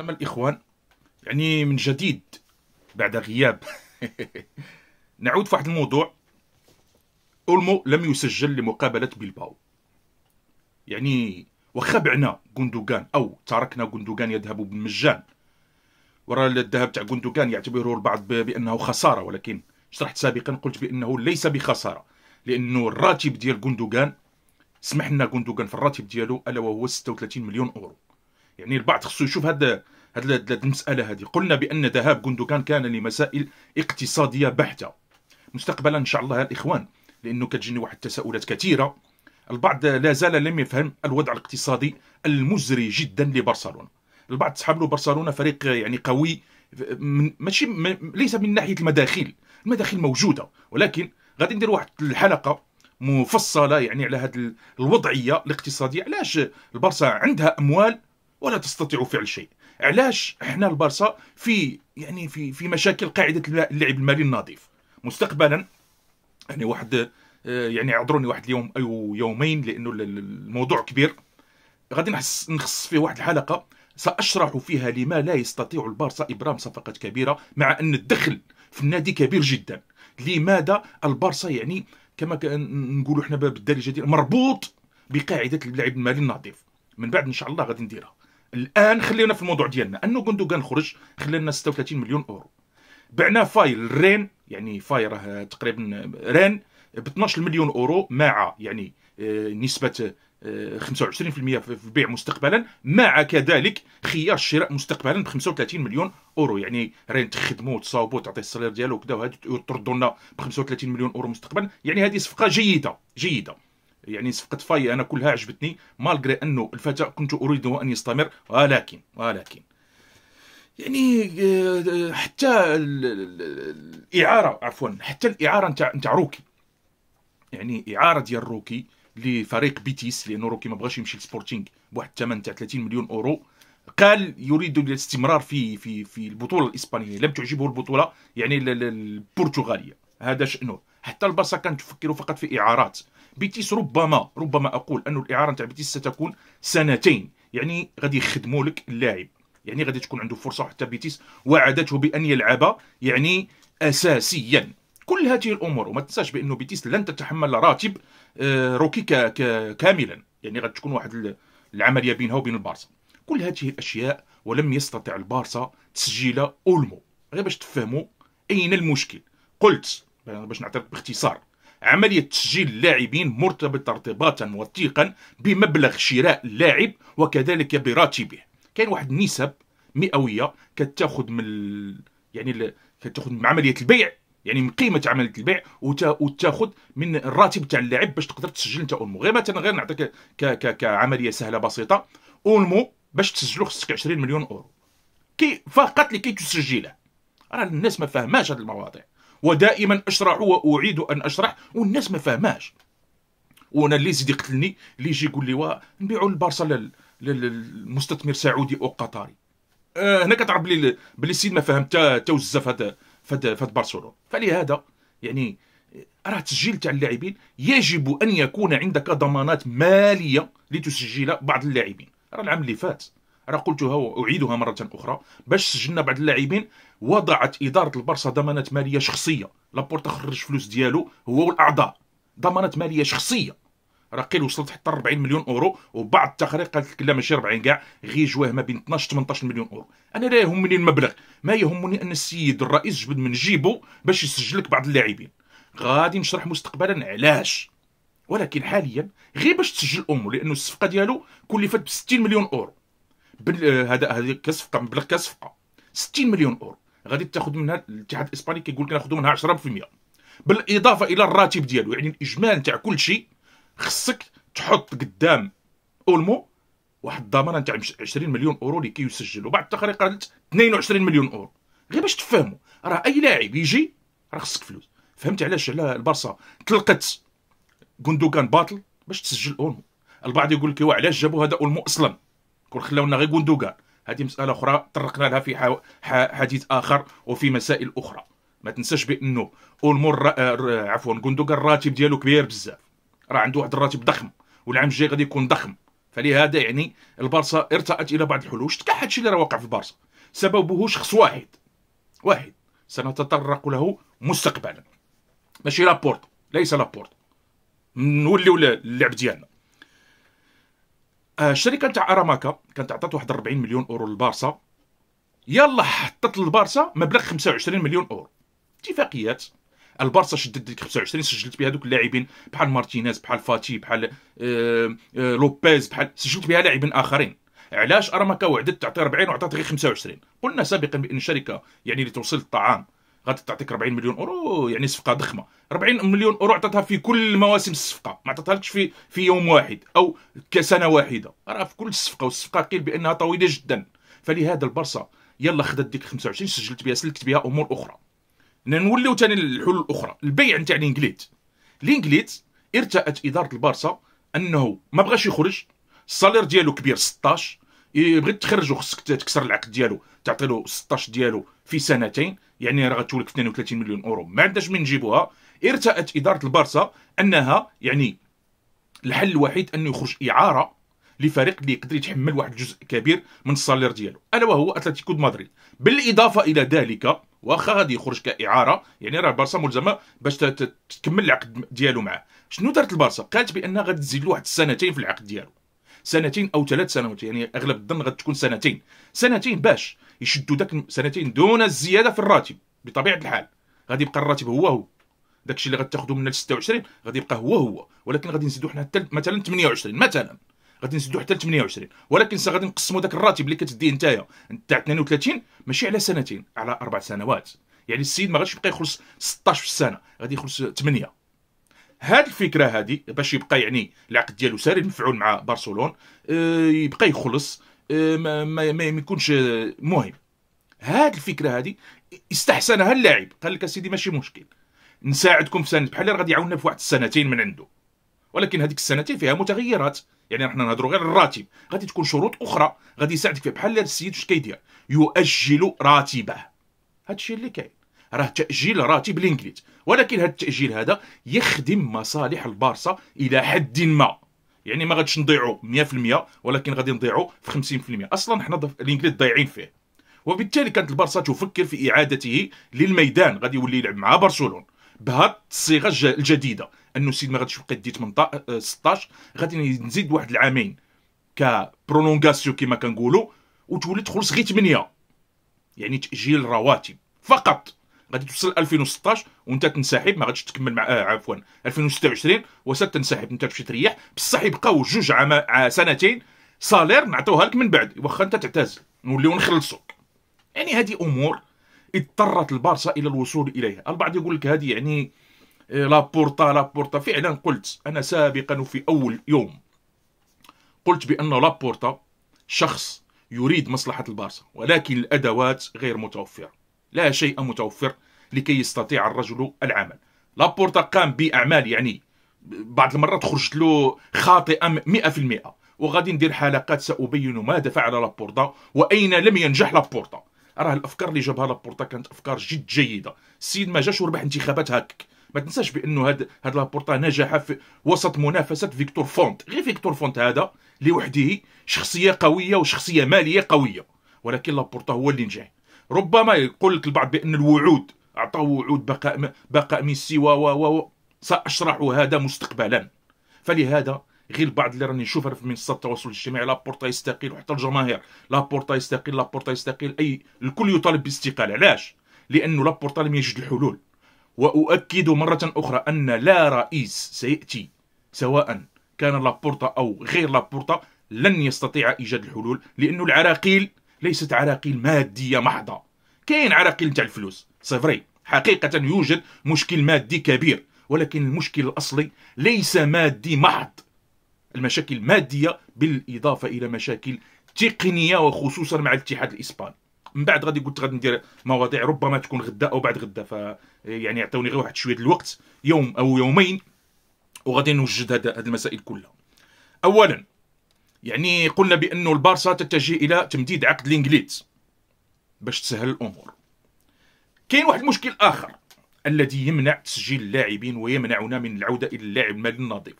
اما الاخوان يعني من جديد بعد غياب نعود في واحد الموضوع اولمو لم يسجل لمقابله بيلباو يعني واخا بعنا غوندوغان او تركنا غوندوغان يذهب بالمجان ورا الذهاب تاع غوندوغان يعتبره البعض بانه خساره ولكن شرحت سابقا قلت بانه ليس بخساره لانه الراتب ديال غوندوغان سمح لنا غوندوغان في الراتب ديالو الا وهو 36 مليون اورو يعني البعض خصو يشوف هذا هاد المسألة هذه قلنا بأن ذهاب غوندوغان كان لمسائل اقتصادية بحتة مستقبلا إن شاء الله الإخوان لأنه كتجيني واحد التساؤلات كثيرة البعض لا زال لم يفهم الوضع الاقتصادي المزري جدا لبرشلونة البعض تسحب له برشلونة فريق يعني قوي من ماشي ليس من ناحية المداخيل المداخيل موجودة ولكن غادي ندير واحد الحلقة مفصلة يعني على هذه الوضعية الاقتصادية علاش البرسا عندها أموال ولا تستطيع فعل شيء علاش احنا البارسا في يعني في في مشاكل قاعده اللعب المالي النظيف مستقبلا يعني واحد آه، يعني عذروني واحد اليوم او يومين لانه الموضوع كبير غادي نخصص فيه واحد الحلقه ساشرح فيها لما لا يستطيع البارسا ابرام صفقات كبيره مع ان الدخل في النادي كبير جدا لماذا البارسا يعني كما نقولوا احنا بالدارجه ديال مربوط بقاعده اللعب المالي النظيف من بعد ان شاء الله غادي نديرها الان خلينا في الموضوع ديالنا انه غوندوغان خرج خلى لنا 36 مليون اورو بعنا فايل رين يعني فايل راه تقريبا رين ب 12 مليون اورو مع يعني آه، نسبه 25% آه، في البيع مستقبلا مع كذلك خيار الشراء مستقبلا ب 35 مليون اورو يعني رين تخدموا وتصاوبوا تعطي السالير ديالو وكذا وتردوا لنا ب 35 مليون اورو مستقبلا يعني هذه صفقه جيده جيده يعني صفقه فاي انا كلها عجبتني مالغري انه الفتى كنت اريده ان يستمر ولكن ولكن يعني آه، حتى الاعاره عفوا حتى الاعاره نتاع نتاع روكي يعني اعاره ديال روكي لفريق بيتيس لانه روكي ما بغاش يمشي لسبورتينغ بواحد الثمن تاع 30 مليون اورو قال يريد الاستمرار في في في البطوله الاسبانيه لم تعجبه البطوله يعني البرتغاليه هذا شانه حتى البارسا كان تفكر فقط في اعارات بيتيس ربما ربما اقول ان الاعاره نتاع بيتيس ستكون سنتين يعني غادي يخدموا لك اللاعب يعني غادي تكون عنده فرصه حتى بيتيس وعدته بان يلعب يعني اساسيا كل هذه الامور وما تنساش بانه بيتيس لن تتحمل راتب آه، روكي كاملا يعني غادي تكون واحد العمليه بينها وبين البارسا كل هذه الاشياء ولم يستطع البارسا تسجيل اولمو غير باش تفهموا اين المشكل قلت باش نعترف باختصار عملية تسجيل اللاعبين مرتبطة ارتباطا وثيقا بمبلغ شراء اللاعب وكذلك براتبه كاين واحد النسب مئوية كتاخذ من ال... يعني ال... كتاخذ من عملية البيع يعني من قيمه عمليه البيع وتاخذ من الراتب تاع اللاعب باش تقدر تسجل انت اولمو غير مثلا غير نعطيك كعمليه سهله بسيطه اولمو باش تسجلو خصك 20 مليون اورو كي فقط لكي تسجله راه الناس ما فاهماش هذه المواضيع ودائما اشرح واعيد ان اشرح والناس ما فاهماش وانا اللي يزيد يقتلني اللي يجي يقول لي وا نبيعوا البارسا للمستثمر سعودي او قطري أه هنا كتعرف بلي بلي السيد ما فاهم حتى حتى بزاف هذا فهاد برشلونه فلهذا يعني راه تسجيل تاع اللاعبين يجب ان يكون عندك ضمانات ماليه لتسجل بعض اللاعبين راه العام اللي فات انا قلتها واعيدها مره اخرى باش سجلنا بعض اللاعبين وضعت اداره البرصه ضمانات ماليه شخصيه لابورتا خرج فلوس ديالو هو والاعضاء ضمانات ماليه شخصيه راه وصلت حتى 40 مليون اورو وبعض التقارير قالت لك لا ماشي 40 كاع غير جواه ما بين 12 18 مليون اورو انا لا يهمني المبلغ ما يهمني ان السيد الرئيس جبد من جيبو باش يسجل لك بعض اللاعبين غادي نشرح مستقبلا علاش ولكن حاليا غير باش تسجل امه لانه الصفقه ديالو كلفت ب 60 مليون اورو آه، هذا هذه كصفقه مبلغ كصفقه 60 مليون اورو غادي تاخذ منها الاتحاد الاسباني كيقول لك ناخذ منها 10% بالاضافه الى الراتب ديالو يعني الاجمال تاع كل شيء خصك تحط قدام اولمو واحد الضمان تاع 20 مليون اورو اللي كيسجل وبعد التقرير قالت 22 مليون اورو غير باش تفهموا راه اي لاعب يجي راه خصك فلوس فهمت علاش على البرصة تلقت غوندوغان باطل باش تسجل اولمو البعض يقول لك علاش جابوا هذا اولمو اصلا كون خلاونا غير غوندوغان هذه مساله اخرى طرقنا لها في حديث اخر وفي مسائل اخرى ما تنساش بانه اولمور آه، را... آه، عفوا غوندوغان الراتب ديالو كبير بزاف راه عنده واحد الراتب ضخم والعام الجاي غادي يكون ضخم فلهذا يعني البارسا ارتأت الى بعض الحلول شتك هادشي اللي راه واقع في البارسا سببه شخص واحد واحد سنتطرق له مستقبلا ماشي لابورت ليس لابورت نوليو اللعب ديالنا آه، الشركه تاع اراماكا كانت عطات واحد 40 مليون اورو للبارسا يلا حطت للبارسا مبلغ 25 مليون اورو اتفاقيات البارسا شدت ديك 25 سجلت بها دوك اللاعبين بحال مارتينيز بحال فاتي بحال آه، آه، لوبيز بحال سجلت بها لاعبين اخرين علاش ارامكا وعدت تعطي 40 وعطات غير 25 قلنا سابقا بان الشركه يعني لتوصيل الطعام غادي تعطيك 40 مليون اورو يعني صفقه ضخمه 40 مليون اورو عطاتها في كل مواسم الصفقه ما عطاتهالكش في في يوم واحد او كسنه واحده راه في كل صفقه والصفقه قيل بانها طويله جدا فلهذا البرصة يلا خدات ديك 25 سجلت بها سلكت بها امور اخرى نوليو ثاني للحلول الاخرى البيع نتاع الانجليت الانجليت ارتأت اداره البارسا انه ما بغاش يخرج الصالير ديالو كبير 16 إيه، بغيت تخرجو خصك تكسر العقد ديالو تعطيلو 16 ديالو في سنتين يعني راه غتولك 32 مليون اورو ما عندناش من نجيبوها ارتأت اداره البارسا انها يعني الحل الوحيد انه يخرج اعاره لفريق اللي يقدر يتحمل واحد الجزء كبير من الصالير ديالو الا وهو اتلتيكو مدريد بالاضافه الى ذلك واخا غادي يخرج كاعاره يعني راه البارسا ملزمه باش تكمل العقد ديالو معاه شنو دارت البارسا قالت بانها غادي تزيد واحد السنتين في العقد ديالو سنتين او ثلاث سنوات يعني اغلب الظن غتكون سنتين سنتين باش يشدوا داك سنتين دون الزياده في الراتب بطبيعه الحال غادي يبقى الراتب هو هو داكشي اللي غتاخذوا من 26 غادي يبقى هو هو ولكن غادي نزيدوا حنا حتى مثلا 28 مثلا غادي نزيدوا حتى 28 ولكن غادي نقسموا داك الراتب اللي كتدي نتايا نتاع 32 ماشي على سنتين على اربع سنوات يعني السيد ما غاديش يبقى يخلص 16 في السنه غادي يخلص 8 هاد الفكره هادي باش يبقى يعني العقد ديالو ساري المفعول مع برشلون آه، يبقى يخلص آه، ما, ما, ما يكونش مهم هاد الفكره هادي استحسنها اللاعب قال لك اسيدي ماشي مشكل نساعدكم في سنه بحال غادي يعاوننا في واحد السنتين من عنده ولكن هذيك السنتين فيها متغيرات يعني احنا نهضروا غير الراتب غادي تكون شروط اخرى غادي يساعدك فيها بحال السيد واش كيدير يؤجل راتبه هادشي اللي كاين راه تاجيل راتب لينجليت ولكن هذا التاجيل هذا يخدم مصالح البارسا الى حد ما يعني ما غاديش نضيعوا 100% ولكن غادي نضيعوا في 50% اصلا حنا الانجليز ضايعين فيه وبالتالي كانت البارسا تفكر في اعادته للميدان غادي يولي يلعب مع برشلونه بهاد الصيغه الجديده انه السيد ما غاديش يبقى يدي 16 آه، غادي نزيد واحد العامين كبرونونغاسيون كما كنقولوا وتولي تخلص غير 8 يعني تاجيل الرواتب فقط غادي توصل 2016 وانت تنسحب ما غاديش تكمل مع آه عفوا 2026 وستنسحب انت تمشي تريح بصح يبقاو جوج عام آه، سنتين سالير نعطيوها لك من بعد واخا انت تعتزل نوليو نخلصوك يعني هذه امور اضطرت البارسا الى الوصول اليها البعض يقول لك هذه يعني آه، لابورتا لابورتا فعلا قلت انا سابقا في اول يوم قلت بان لابورتا شخص يريد مصلحه البارسا ولكن الادوات غير متوفره لا شيء متوفر لكي يستطيع الرجل العمل لابورتا قام باعمال يعني بعض المرات خرجت له خاطئه 100% وغادي ندير حلقات سابين ماذا فعل لابورتا واين لم ينجح لابورتا راه الافكار اللي جابها لابورتا كانت افكار جد جيده السيد ما جاش وربح انتخابات هكاك ما تنساش بانه هاد هاد لابورتا نجح في وسط منافسه فيكتور فونت غير فيكتور فونت هذا لوحده شخصيه قويه وشخصيه ماليه قويه ولكن لابورتا هو اللي نجح ربما يقول لك البعض بان الوعود اعطاه وعود بقاء بقاء ميسي و و و ساشرح هذا مستقبلا فلهذا غير البعض اللي راني نشوفها في منصات التواصل الاجتماعي لابورتا يستقيل وحتى الجماهير لابورتا يستقيل لابورتا يستقيل اي الكل يطالب باستقاله علاش لانه لابورتا لم يجد الحلول واؤكد مره اخرى ان لا رئيس سياتي سواء كان لابورتا او غير لابورتا لن يستطيع ايجاد الحلول لانه العراقيل ليست عراقيل ماديه محضه كاين عراقيل تاع الفلوس صفري حقيقه يوجد مشكل مادي كبير ولكن المشكل الاصلي ليس مادي محض المشاكل الماديه بالاضافه الى مشاكل تقنيه وخصوصا مع الاتحاد الاسباني من بعد غادي قلت غادي ندير مواضيع ربما تكون غدا او بعد غدا ف يعني عطوني غير واحد شويه الوقت يوم او يومين وغادي نوجد هذه المسائل كلها اولا يعني قلنا بانه البارسا تتجه الى تمديد عقد الانجليز باش تسهل الامور كاين واحد المشكل اخر الذي يمنع تسجيل اللاعبين ويمنعنا من العوده الى اللاعب المالي النظيف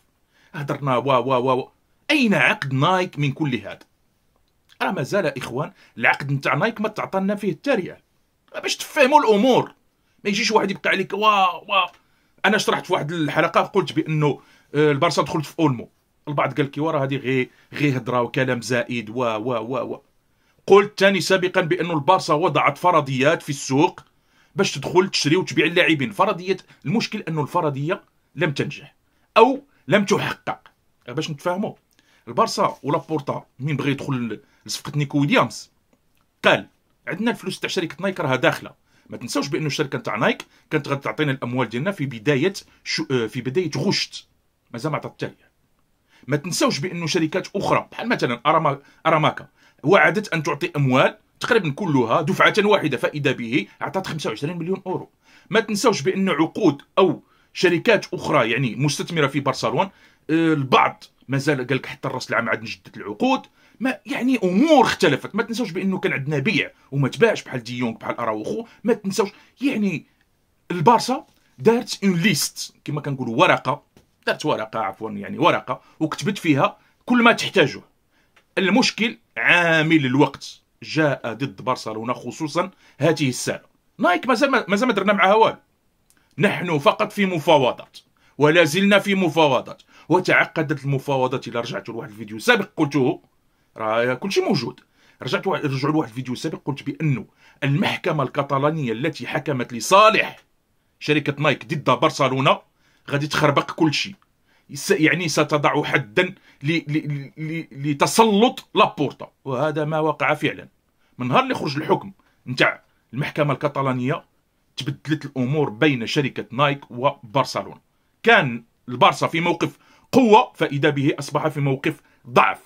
هضرنا وا وا وا اين عقد نايك من كل هذا راه مازال اخوان العقد نتاع نايك ما تعطانا فيه التاريخ باش تفهموا الامور ما يجيش واحد يبقى عليك وا وا انا شرحت في واحد الحلقه قلت بانه آه، البارسا دخلت في اولمو البعض قال لك ورا هذه غير غير هضره وكلام زائد و و و و قلت ثاني سابقا بانه البارسا وضعت فرضيات في السوق باش تدخل تشري وتبيع اللاعبين فرضيه المشكل انه الفرضيه لم تنجح او لم تحقق باش نتفاهموا البارسا ولابورتا مين بغى يدخل لصفقه نيكو ويليامز قال عندنا الفلوس تاع شركه نايك راها داخله ما تنساوش بانه الشركه تاع نايك كانت غتعطينا الاموال ديالنا في بدايه شو في بدايه غشت مازال ما عطاتها ما تنساوش بانه شركات اخرى بحال مثلا اراماكا وعدت ان تعطي اموال تقريبا كلها دفعه واحده فاذا به اعطت 25 مليون اورو ما تنساوش بان عقود او شركات اخرى يعني مستثمره في برشلونه آه، البعض مازال قال لك حتى الراس العام عاد نجدد العقود ما يعني امور اختلفت ما تنساوش بانه كان عندنا بيع وما تباعش بحال ديونغ بحال اراوخو ما تنساوش يعني البارسا دارت اون ليست كما كنقولوا ورقه درت ورقه عفوا يعني ورقه وكتبت فيها كل ما تحتاجه المشكل عامل الوقت جاء ضد برشلونه خصوصا هذه السنه نايك مازال زال ما درنا معها والو نحن فقط في مفاوضات ولا زلنا في مفاوضات وتعقدت المفاوضات الى رجعت لواحد الفيديو سابق قلته راه كلشي موجود رجعت رجعوا لواحد الفيديو سابق قلت بانه المحكمه الكاتالانيه التي حكمت لصالح شركه نايك ضد برشلونه غادي تخربق كل شيء يعني ستضع حدا لتسلط لابورتا وهذا ما وقع فعلا من نهار اللي خرج الحكم نتاع المحكمه الكاتالانية تبدلت الامور بين شركه نايك وبرشلونه كان البارسا في موقف قوه فاذا به اصبح في موقف ضعف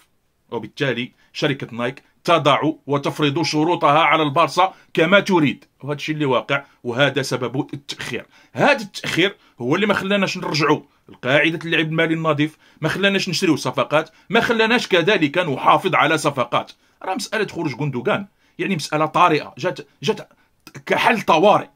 وبالتالي شركه نايك تضع وتفرض شروطها على البارسا كما تريد وهذا الشيء اللي واقع وهذا سبب التاخير هذا التاخير هو اللي ما خلاناش نرجعوا لقاعده اللعب المالي النظيف ما خلاناش نشريو صفقات ما خلاناش كذلك نحافظ على صفقات راه مساله خروج غوندوغان يعني مساله طارئه جات جات كحل طوارئ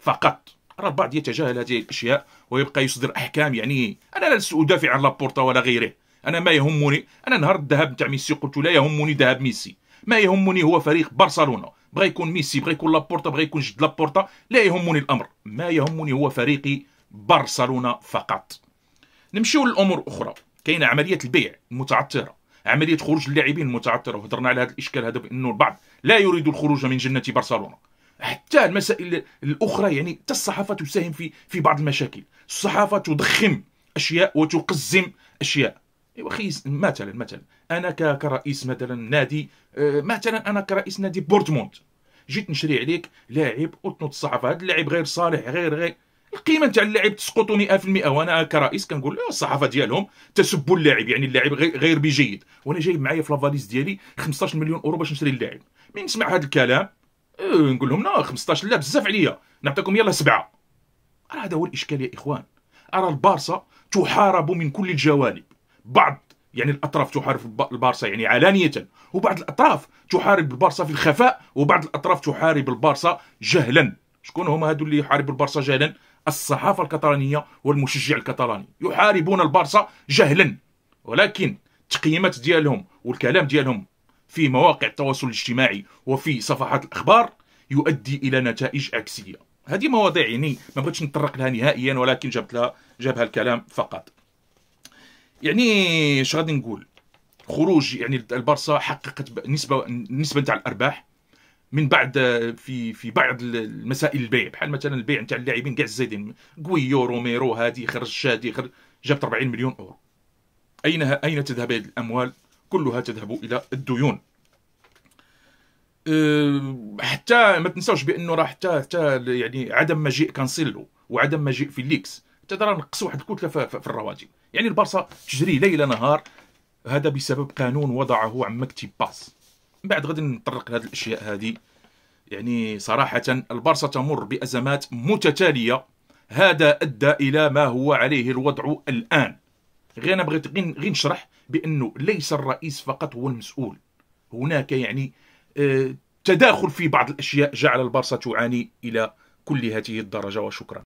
فقط راه البعض يتجاهل هذه الاشياء ويبقى يصدر احكام يعني انا لا ادافع عن لابورتا ولا غيره انا ما يهمني انا نهار الذهب تاع ميسي قلت لا يهمني ذهب ميسي ما يهمني هو فريق برشلونه بغى يكون ميسي بغى يكون لابورتا بغى يكون جد لابورتا لا يهمني الامر ما يهمني هو فريقي برشلونه فقط نمشيو للامور اخرى كاين عمليه البيع المتعثره عمليه خروج اللاعبين المتعثره وهضرنا على هذا الاشكال هذا بانه البعض لا يريد الخروج من جنه برشلونه حتى المسائل الاخرى يعني حتى الصحافه تساهم في في بعض المشاكل الصحافه تضخم اشياء وتقزم اشياء ايوا خيس مثلا مثلا انا كرئيس مثلا نادي آه، مثلا انا كرئيس نادي بورتموند جيت نشري عليك لاعب الصحافة هذا اللاعب غير صالح غير غير القيمه نتاع اللاعب تسقط 100% وانا كرئيس كنقول الصحافه ديالهم تسبوا اللاعب يعني اللاعب غير بجيد وانا جايب معايا في لافاليز ديالي 15 مليون اورو باش نشري اللاعب من نسمع هذا الكلام إيه، نقول لهم لا 15 لا بزاف عليا نعطيكم يلا سبعه راه هذا هو الاشكال يا اخوان ارى البارسا تحارب من كل الجوانب بعض يعني الاطراف تحارب البارسا يعني علانيه وبعض الاطراف تحارب البارسا في الخفاء وبعض الاطراف تحارب البارسا جهلا شكون هما هادو اللي يحارب البارسا جهلا الصحافه الكتالانيه والمشجع الكتالاني يحاربون البارسا جهلا ولكن التقييمات ديالهم والكلام ديالهم في مواقع التواصل الاجتماعي وفي صفحات الاخبار يؤدي الى نتائج عكسيه هذه مواضيع يعني ما بغيتش نطرق لها نهائيا ولكن جبت لها جابها الكلام فقط يعني اش غادي نقول خروج يعني البارسا حققت نسبه نسبه نتاع الارباح من بعد آه، في في بعض المسائل البيع بحال مثلا البيع نتاع اللاعبين كاع الزايدين كويو روميرو هادي خرج شادي خرج جابت 40 مليون اورو اين اين تذهب هذه الاموال كلها تذهب الى الديون أه، حتى ما تنساوش بانه راه حتى حتى يعني عدم مجيء كانسيلو وعدم مجيء فيليكس حتى راه نقصوا واحد الكتله في الرواتب يعني البارسا تجري ليل نهار هذا بسبب قانون وضعه عمك تيباس من بعد غادي نطرق لهذه الاشياء هذه يعني صراحه البارسا تمر بازمات متتاليه هذا ادى الى ما هو عليه الوضع الان غير انا بغيت غير نشرح بانه ليس الرئيس فقط هو المسؤول هناك يعني آه، تداخل في بعض الاشياء جعل البارسا تعاني الى كل هذه الدرجه وشكرا